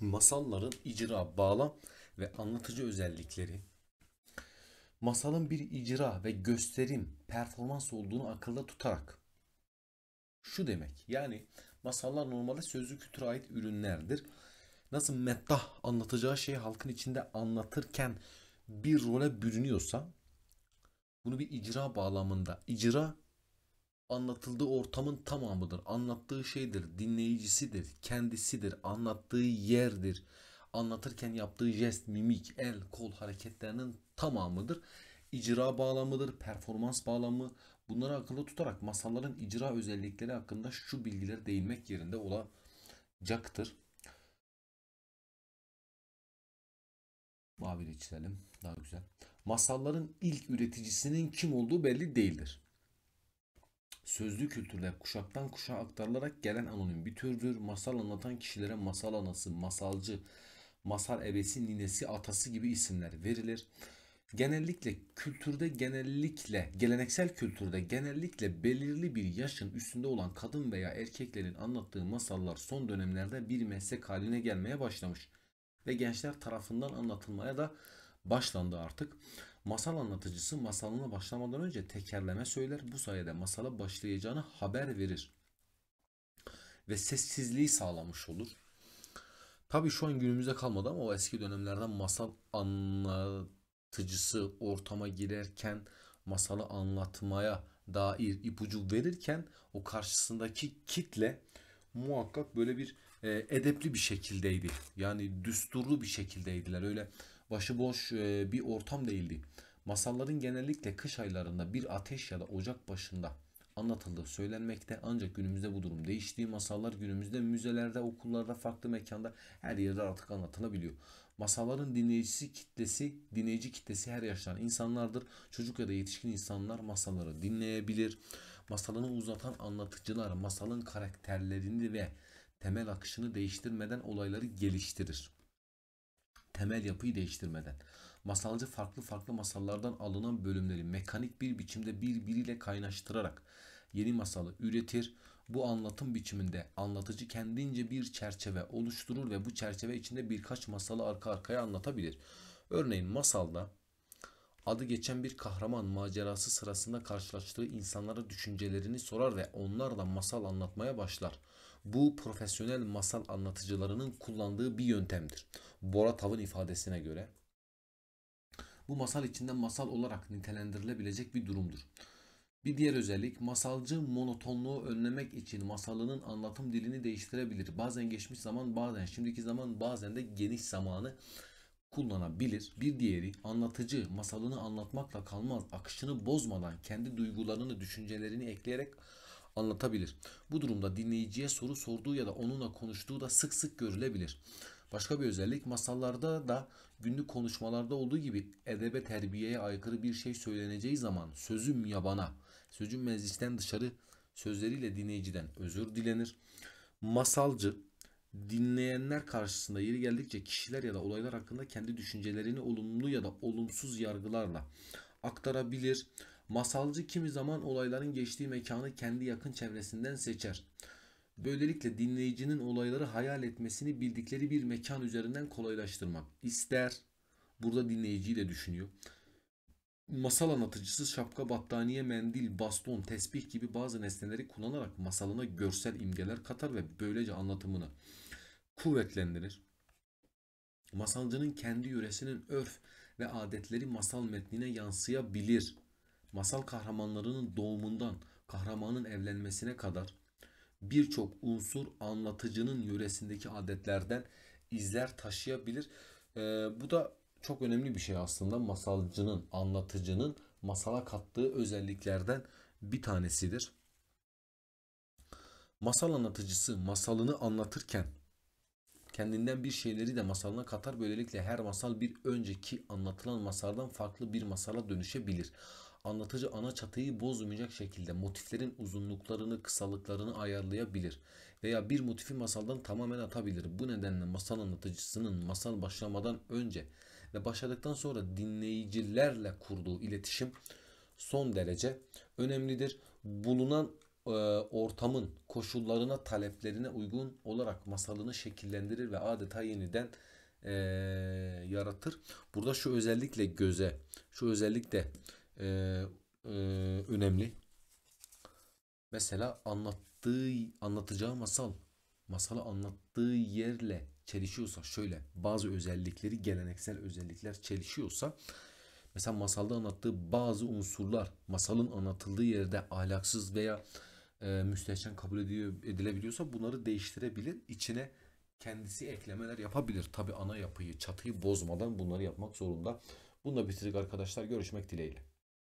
masalların icra, bağlam ve anlatıcı özellikleri, masalın bir icra ve gösterim, performans olduğunu akılda tutarak şu demek. Yani masallar normalde sözlü kültüre ait ürünlerdir. Nasıl mettah anlatacağı şeyi halkın içinde anlatırken bir role bürünüyorsa bunu bir icra bağlamında, icra anlatıldığı ortamın tamamıdır. Anlattığı şeydir, dinleyicisidir, kendisidir, anlattığı yerdir. Anlatırken yaptığı jest, mimik, el, kol hareketlerinin tamamıdır. İcra bağlamıdır, performans bağlamı. Bunları akılda tutarak masalların icra özellikleri hakkında şu bilgiler değinmek yerinde olacaktır. Mavi çizelim. Daha güzel. Masalların ilk üreticisinin kim olduğu belli değildir sözlü kültürde kuşaktan kuşağa aktarılarak gelen anonim bir türdür. Masal anlatan kişilere masal anası, masalcı, masal ebesi, ninesi, atası gibi isimler verilir. Genellikle kültürde genellikle geleneksel kültürde genellikle belirli bir yaşın üstünde olan kadın veya erkeklerin anlattığı masallar son dönemlerde bir meslek haline gelmeye başlamış ve gençler tarafından anlatılmaya da başlandı artık. Masal anlatıcısı masalına başlamadan önce tekerleme söyler. Bu sayede masala başlayacağını haber verir. Ve sessizliği sağlamış olur. Tabii şu an günümüzde kalmadı ama o eski dönemlerden masal anlatıcısı ortama girerken masalı anlatmaya dair ipucu verirken o karşısındaki kitle muhakkak böyle bir e, edepli bir şekildeydi. Yani düsturlu bir şekildeydiler. Öyle başıboş e, bir ortam değildi. Masalların genellikle kış aylarında bir ateş ya da ocak başında anlatıldığı söylenmekte ancak günümüzde bu durum değiştiği Masallar günümüzde müzelerde, okullarda, farklı mekanda her yerde artık anlatılabiliyor. Masalların dinleyicisi kitlesi, dinleyici kitlesi her yaştan insanlardır. Çocuk ya da yetişkin insanlar masalları dinleyebilir. Masalını uzatan anlatıcılar masalın karakterlerini ve temel akışını değiştirmeden olayları geliştirir temel yapıyı değiştirmeden. Masalcı farklı farklı masallardan alınan bölümleri mekanik bir biçimde birbiriyle kaynaştırarak yeni masalı üretir. Bu anlatım biçiminde anlatıcı kendince bir çerçeve oluşturur ve bu çerçeve içinde birkaç masalı arka arkaya anlatabilir. Örneğin masalda adı geçen bir kahraman macerası sırasında karşılaştığı insanlara düşüncelerini sorar ve onlarla masal anlatmaya başlar. Bu profesyonel masal anlatıcılarının kullandığı bir yöntemdir. Bora Tav'ın ifadesine göre. Bu masal içinde masal olarak nitelendirilebilecek bir durumdur. Bir diğer özellik masalcı monotonluğu önlemek için masalının anlatım dilini değiştirebilir. Bazen geçmiş zaman, bazen şimdiki zaman, bazen de geniş zamanı kullanabilir. Bir diğeri anlatıcı masalını anlatmakla kalmaz. Akışını bozmadan kendi duygularını, düşüncelerini ekleyerek anlatabilir. Bu durumda dinleyiciye soru sorduğu ya da onunla konuştuğu da sık sık görülebilir. Başka bir özellik masallarda da günlük konuşmalarda olduğu gibi edebe terbiyeye aykırı bir şey söyleneceği zaman sözüm yabana, sözüm meclisten dışarı sözleriyle dinleyiciden özür dilenir. Masalcı dinleyenler karşısında yeri geldikçe kişiler ya da olaylar hakkında kendi düşüncelerini olumlu ya da olumsuz yargılarla aktarabilir. Masalcı kimi zaman olayların geçtiği mekanı kendi yakın çevresinden seçer. Böylelikle dinleyicinin olayları hayal etmesini bildikleri bir mekan üzerinden kolaylaştırmak ister. Burada dinleyiciyi de düşünüyor. Masal anlatıcısı şapka, battaniye, mendil, baston, tesbih gibi bazı nesneleri kullanarak masalına görsel imgeler katar ve böylece anlatımını kuvvetlendirir. Masalcının kendi yöresinin örf ve adetleri masal metnine yansıyabilir. Masal kahramanlarının doğumundan kahramanın evlenmesine kadar birçok unsur anlatıcının yöresindeki adetlerden izler taşıyabilir. Ee, bu da çok önemli bir şey aslında masalcının, anlatıcının masala kattığı özelliklerden bir tanesidir. Masal anlatıcısı masalını anlatırken Kendinden bir şeyleri de masalına katar. Böylelikle her masal bir önceki anlatılan masaldan farklı bir masala dönüşebilir. Anlatıcı ana çatıyı bozmayacak şekilde motiflerin uzunluklarını, kısalıklarını ayarlayabilir veya bir motifi masaldan tamamen atabilir. Bu nedenle masal anlatıcısının masal başlamadan önce ve başladıktan sonra dinleyicilerle kurduğu iletişim son derece önemlidir. Bulunan e, ortamın koşullarına taleplerine uygun olarak masalını şekillendirir ve adeta yeniden e, yaratır. Burada şu özellikle göze, şu özellikle e, e, önemli. Mesela anlattığı, anlatacağı masal, masalı anlattığı yerle çelişiyorsa şöyle bazı özellikleri geleneksel özellikler çelişiyorsa mesela masalda anlattığı bazı unsurlar masalın anlatıldığı yerde ahlaksız veya e, müstehcen kabul ediyor, edilebiliyorsa bunları değiştirebilir. İçine kendisi eklemeler yapabilir. Tabi ana yapıyı, çatıyı bozmadan bunları yapmak zorunda. bunu da bitirdik arkadaşlar. Görüşmek dileğiyle.